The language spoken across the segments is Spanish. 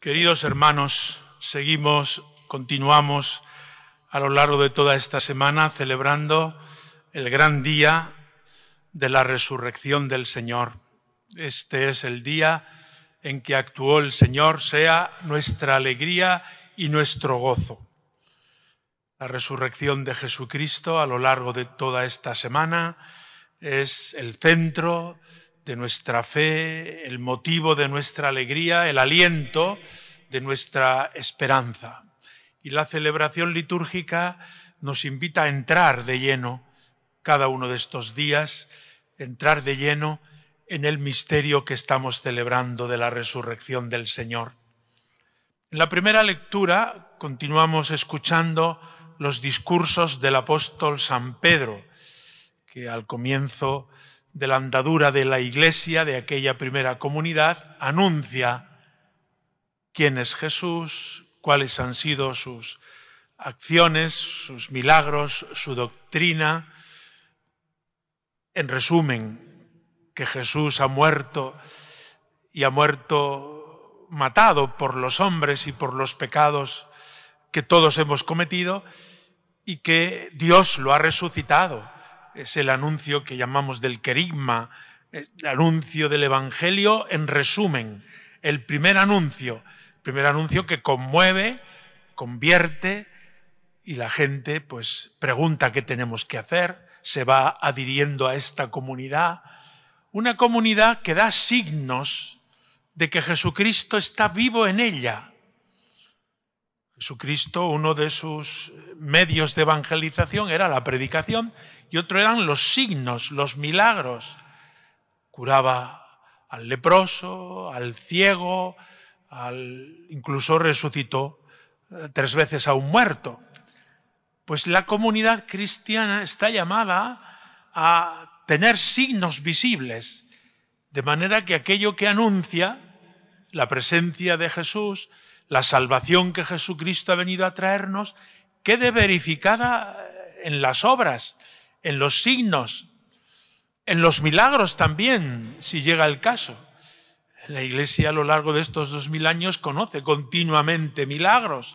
Queridos hermanos, seguimos, continuamos a lo largo de toda esta semana celebrando el gran día de la resurrección del Señor. Este es el día en que actuó el Señor, sea nuestra alegría y nuestro gozo. La resurrección de Jesucristo a lo largo de toda esta semana es el centro de nuestra fe, el motivo de nuestra alegría, el aliento de nuestra esperanza. Y la celebración litúrgica nos invita a entrar de lleno cada uno de estos días, entrar de lleno en el misterio que estamos celebrando de la resurrección del Señor. En la primera lectura continuamos escuchando los discursos del apóstol San Pedro, que al comienzo de la andadura de la iglesia, de aquella primera comunidad, anuncia quién es Jesús, cuáles han sido sus acciones, sus milagros, su doctrina. En resumen, que Jesús ha muerto y ha muerto matado por los hombres y por los pecados que todos hemos cometido y que Dios lo ha resucitado es el anuncio que llamamos del querigma, el anuncio del Evangelio en resumen, el primer anuncio, el primer anuncio que conmueve, convierte y la gente pues pregunta qué tenemos que hacer, se va adhiriendo a esta comunidad, una comunidad que da signos de que Jesucristo está vivo en ella. Jesucristo, uno de sus medios de evangelización era la predicación y otro eran los signos, los milagros. Curaba al leproso, al ciego, al, incluso resucitó eh, tres veces a un muerto. Pues la comunidad cristiana está llamada a tener signos visibles, de manera que aquello que anuncia la presencia de Jesús, la salvación que Jesucristo ha venido a traernos, quede verificada eh, en las obras, en los signos, en los milagros también, si llega el caso. La Iglesia a lo largo de estos dos mil años conoce continuamente milagros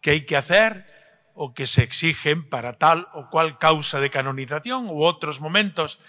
que hay que hacer o que se exigen para tal o cual causa de canonización u otros momentos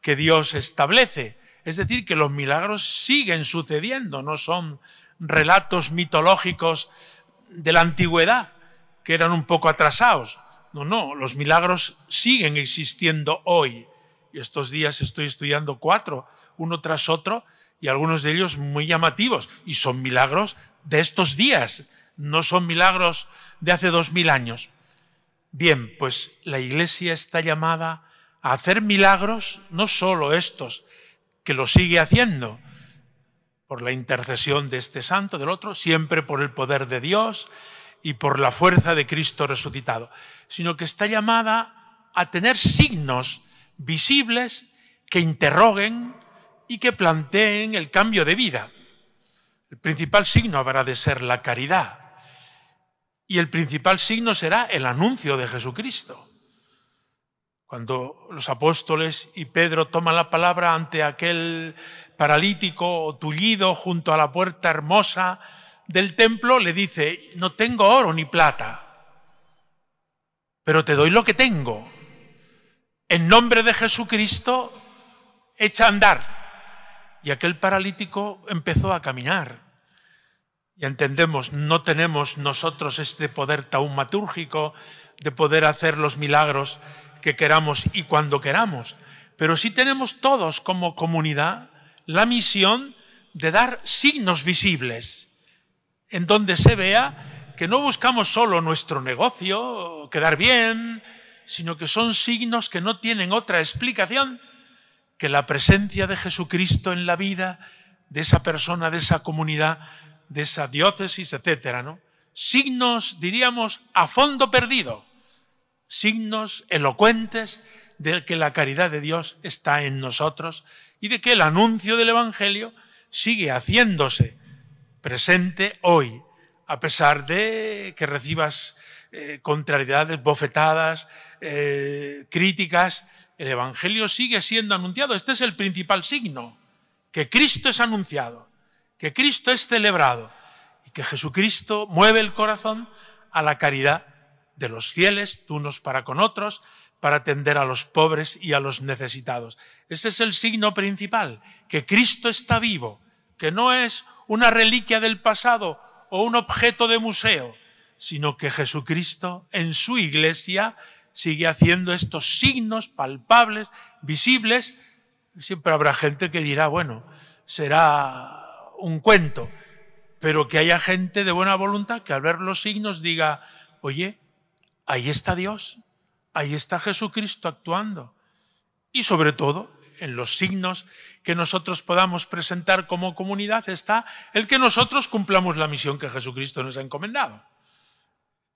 que Dios establece. Es decir, que los milagros siguen sucediendo, no son relatos mitológicos de la antigüedad, que eran un poco atrasados. No, no, los milagros siguen existiendo hoy. Y estos días estoy estudiando cuatro, uno tras otro, y algunos de ellos muy llamativos. Y son milagros de estos días, no son milagros de hace dos mil años. Bien, pues la Iglesia está llamada a hacer milagros, no solo estos, que lo sigue haciendo, por la intercesión de este santo, del otro, siempre por el poder de Dios, y por la fuerza de Cristo resucitado, sino que está llamada a tener signos visibles que interroguen y que planteen el cambio de vida. El principal signo habrá de ser la caridad y el principal signo será el anuncio de Jesucristo. Cuando los apóstoles y Pedro toman la palabra ante aquel paralítico o tullido junto a la puerta hermosa, del templo le dice, no tengo oro ni plata, pero te doy lo que tengo. En nombre de Jesucristo, echa a andar. Y aquel paralítico empezó a caminar. Y entendemos, no tenemos nosotros este poder taumatúrgico de poder hacer los milagros que queramos y cuando queramos, pero sí tenemos todos como comunidad la misión de dar signos visibles en donde se vea que no buscamos solo nuestro negocio, quedar bien, sino que son signos que no tienen otra explicación que la presencia de Jesucristo en la vida de esa persona, de esa comunidad, de esa diócesis, etcétera, ¿no? Signos, diríamos, a fondo perdido, signos elocuentes de que la caridad de Dios está en nosotros y de que el anuncio del Evangelio sigue haciéndose presente hoy, a pesar de que recibas eh, contrariedades, bofetadas, eh, críticas, el Evangelio sigue siendo anunciado. Este es el principal signo, que Cristo es anunciado, que Cristo es celebrado y que Jesucristo mueve el corazón a la caridad de los fieles, unos para con otros, para atender a los pobres y a los necesitados. Ese es el signo principal, que Cristo está vivo, que no es una reliquia del pasado o un objeto de museo, sino que Jesucristo en su iglesia sigue haciendo estos signos palpables, visibles. Siempre habrá gente que dirá, bueno, será un cuento, pero que haya gente de buena voluntad que al ver los signos diga, oye, ahí está Dios, ahí está Jesucristo actuando. Y sobre todo, en los signos que nosotros podamos presentar como comunidad está el que nosotros cumplamos la misión que Jesucristo nos ha encomendado,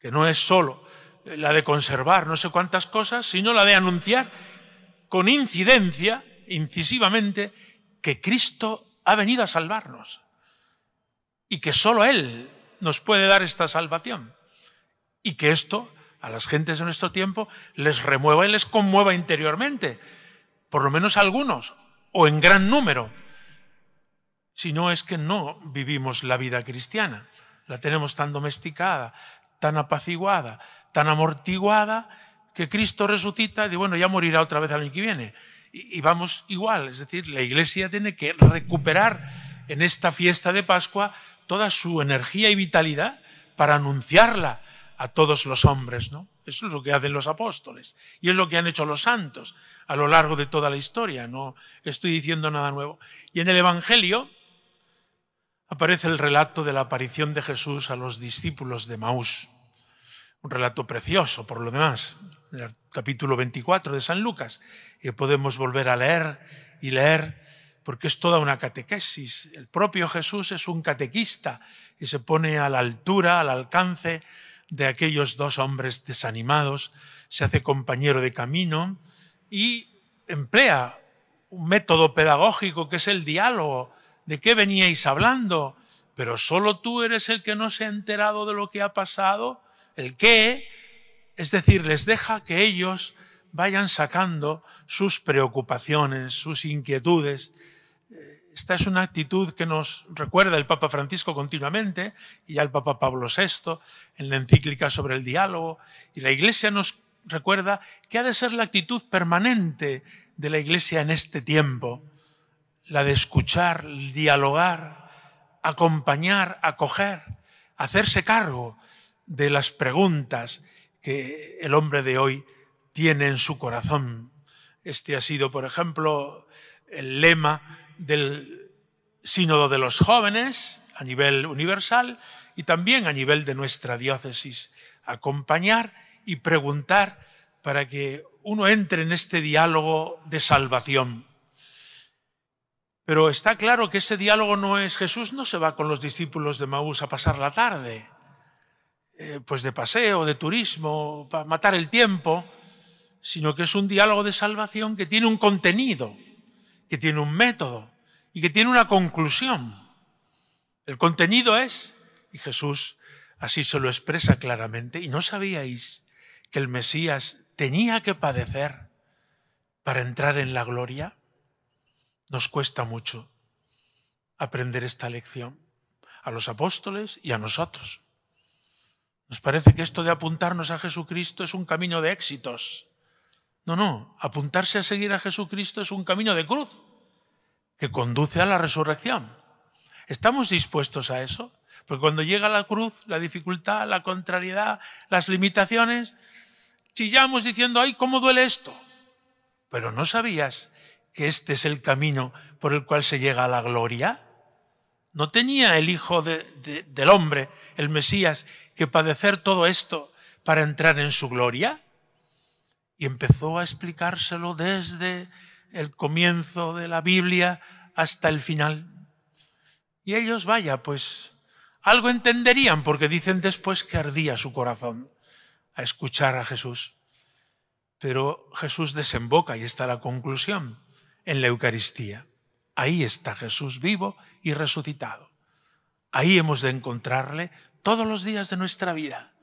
que no es solo la de conservar no sé cuántas cosas, sino la de anunciar con incidencia, incisivamente, que Cristo ha venido a salvarnos y que solo Él nos puede dar esta salvación y que esto a las gentes de nuestro tiempo les remueva y les conmueva interiormente por lo menos algunos, o en gran número, si no es que no vivimos la vida cristiana. La tenemos tan domesticada, tan apaciguada, tan amortiguada, que Cristo resucita y dice, bueno, ya morirá otra vez el año que viene. Y, y vamos igual, es decir, la iglesia tiene que recuperar en esta fiesta de Pascua toda su energía y vitalidad para anunciarla a todos los hombres, ¿no? Eso es lo que hacen los apóstoles y es lo que han hecho los santos a lo largo de toda la historia. No estoy diciendo nada nuevo. Y en el Evangelio aparece el relato de la aparición de Jesús a los discípulos de Maús. Un relato precioso, por lo demás, en el capítulo 24 de San Lucas, que podemos volver a leer y leer porque es toda una catequesis. El propio Jesús es un catequista y se pone a la altura, al alcance de aquellos dos hombres desanimados, se hace compañero de camino y emplea un método pedagógico que es el diálogo, de qué veníais hablando, pero solo tú eres el que no se ha enterado de lo que ha pasado, el qué, es decir, les deja que ellos vayan sacando sus preocupaciones, sus inquietudes, esta es una actitud que nos recuerda el Papa Francisco continuamente y ya el Papa Pablo VI en la encíclica sobre el diálogo. Y la Iglesia nos recuerda que ha de ser la actitud permanente de la Iglesia en este tiempo, la de escuchar, dialogar, acompañar, acoger, hacerse cargo de las preguntas que el hombre de hoy tiene en su corazón. Este ha sido, por ejemplo, el lema del sínodo de los jóvenes a nivel universal y también a nivel de nuestra diócesis. Acompañar y preguntar para que uno entre en este diálogo de salvación. Pero está claro que ese diálogo no es Jesús, no se va con los discípulos de Maús a pasar la tarde, eh, pues de paseo, de turismo, para matar el tiempo, sino que es un diálogo de salvación que tiene un contenido que tiene un método y que tiene una conclusión. El contenido es, y Jesús así se lo expresa claramente, y no sabíais que el Mesías tenía que padecer para entrar en la gloria. Nos cuesta mucho aprender esta lección a los apóstoles y a nosotros. Nos parece que esto de apuntarnos a Jesucristo es un camino de éxitos no, no, apuntarse a seguir a Jesucristo es un camino de cruz que conduce a la resurrección. ¿Estamos dispuestos a eso? Porque cuando llega la cruz, la dificultad, la contrariedad, las limitaciones, chillamos diciendo, ay, ¿cómo duele esto? Pero ¿no sabías que este es el camino por el cual se llega a la gloria? ¿No tenía el Hijo del Hombre, el Mesías, que padecer todo esto para entrar en su gloria? y empezó a explicárselo desde el comienzo de la Biblia hasta el final. Y ellos, vaya, pues algo entenderían porque dicen después que ardía su corazón a escuchar a Jesús. Pero Jesús desemboca, y está la conclusión, en la Eucaristía. Ahí está Jesús vivo y resucitado. Ahí hemos de encontrarle todos los días de nuestra vida.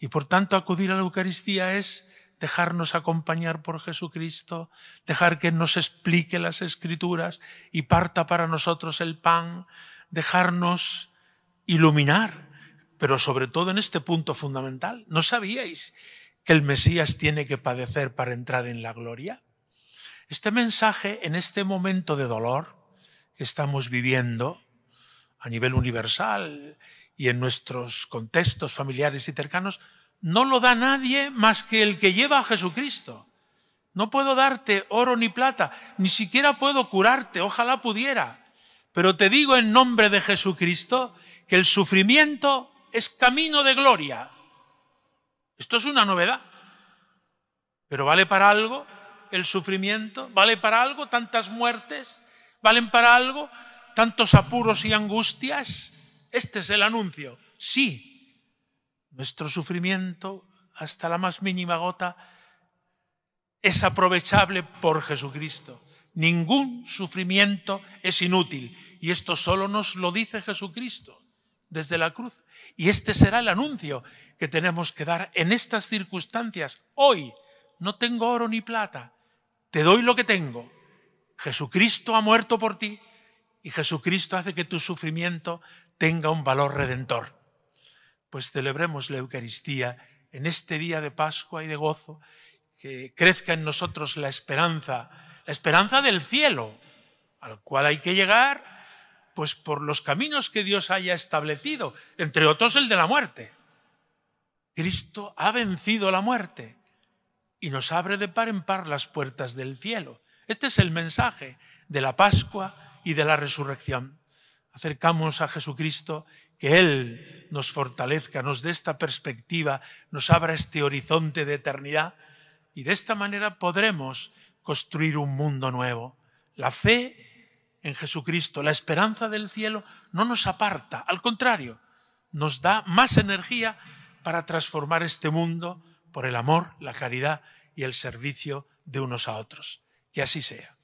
Y por tanto acudir a la Eucaristía es dejarnos acompañar por Jesucristo, dejar que nos explique las escrituras y parta para nosotros el pan, dejarnos iluminar, pero sobre todo en este punto fundamental. ¿No sabíais que el Mesías tiene que padecer para entrar en la gloria? Este mensaje en este momento de dolor que estamos viviendo a nivel universal y en nuestros contextos familiares y cercanos, no lo da nadie más que el que lleva a Jesucristo. No puedo darte oro ni plata, ni siquiera puedo curarte, ojalá pudiera. Pero te digo en nombre de Jesucristo que el sufrimiento es camino de gloria. Esto es una novedad. Pero vale para algo el sufrimiento, vale para algo tantas muertes, valen para algo tantos apuros y angustias. Este es el anuncio. Sí, nuestro sufrimiento, hasta la más mínima gota, es aprovechable por Jesucristo. Ningún sufrimiento es inútil. Y esto solo nos lo dice Jesucristo desde la cruz. Y este será el anuncio que tenemos que dar en estas circunstancias. Hoy no tengo oro ni plata. Te doy lo que tengo. Jesucristo ha muerto por ti y Jesucristo hace que tu sufrimiento tenga un valor redentor pues celebremos la Eucaristía en este día de Pascua y de gozo, que crezca en nosotros la esperanza, la esperanza del cielo, al cual hay que llegar pues por los caminos que Dios haya establecido, entre otros el de la muerte. Cristo ha vencido la muerte y nos abre de par en par las puertas del cielo. Este es el mensaje de la Pascua y de la resurrección. Acercamos a Jesucristo que Él nos fortalezca, nos dé esta perspectiva, nos abra este horizonte de eternidad y de esta manera podremos construir un mundo nuevo. La fe en Jesucristo, la esperanza del cielo, no nos aparta, al contrario, nos da más energía para transformar este mundo por el amor, la caridad y el servicio de unos a otros. Que así sea.